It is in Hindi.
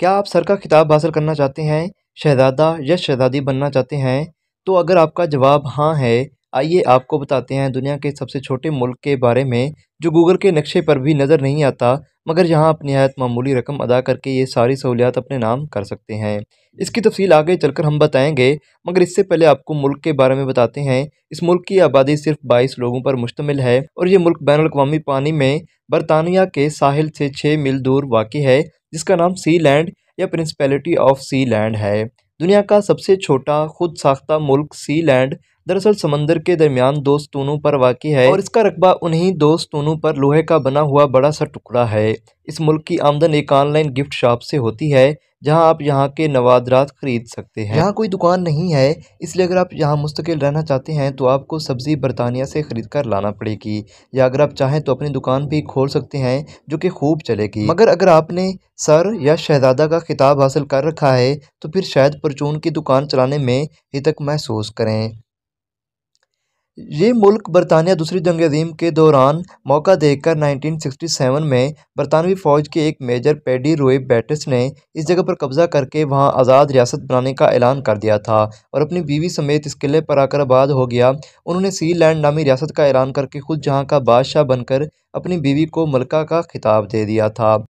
क्या आप सर का खिताब हासिल करना चाहते हैं शहजादा या शहजादी बनना चाहते हैं तो अगर आपका जवाब हाँ है आइए आपको बताते हैं दुनिया के सबसे छोटे मुल्क के बारे में जो गूगल के नक्शे पर भी नज़र नहीं आता मगर यहाँ आप नहायत मामूली रकम अदा करके ये सारी सहूलियात अपने नाम कर सकते हैं इसकी तफसील आगे चलकर हम बताएंगे मगर इससे पहले आपको मुल्क के बारे में बताते हैं इस मुल्क की आबादी सिर्फ 22 लोगों पर मुश्तमिल है और ये मुल्क बैन अवी पानी में बरतानिया के साहिल से छः मील दूर वाक़ है जिसका नाम सी लैंड या प्रिंसिपैलिटी ऑफ सी लैंड है दुनिया का सबसे छोटा खुद साख्ता मुल्क सी लैंड दरअसल समंदर के दरमियान दो स्तूनों पर वाकई है और इसका रकबा उन्हीं दो स्तूनों पर लोहे का बना हुआ बड़ा सा टुकड़ा है इस मुल्क की आमदन एक ऑनलाइन गिफ्ट शॉप से होती है जहां आप यहां के नवादरात खरीद सकते हैं यहाँ कोई दुकान नहीं है इसलिए अगर आप यहाँ मुस्तकिल रहना चाहते हैं तो आपको सब्ज़ी बरतानिया से ख़रीद कर लाना पड़ेगी या अगर आप चाहें तो अपनी दुकान भी खोल सकते हैं जो कि खूब चलेगी मगर अगर आपने सर या शहजादा का खिताब हासिल कर रखा है तो फिर शायद परचून की दुकान चलाने में हितक महसूस करें ये मुल्क बरतानिया दूसरी जंग अजीम के दौरान मौका देखकर 1967 में बरतानवी फ़ौज के एक मेजर पेडी रोए बैटिस ने इस जगह पर कब्ज़ा करके वहां आज़ाद रियासत बनाने का ऐलान कर दिया था और अपनी बीवी समेत इस किले पर आकर आबाद हो गया उन्होंने सी लैंड नामी रियासत का ऐलान करके खुद जहाँ का बादशाह बनकर अपनी बीवी को मलका का खिताब दे दिया था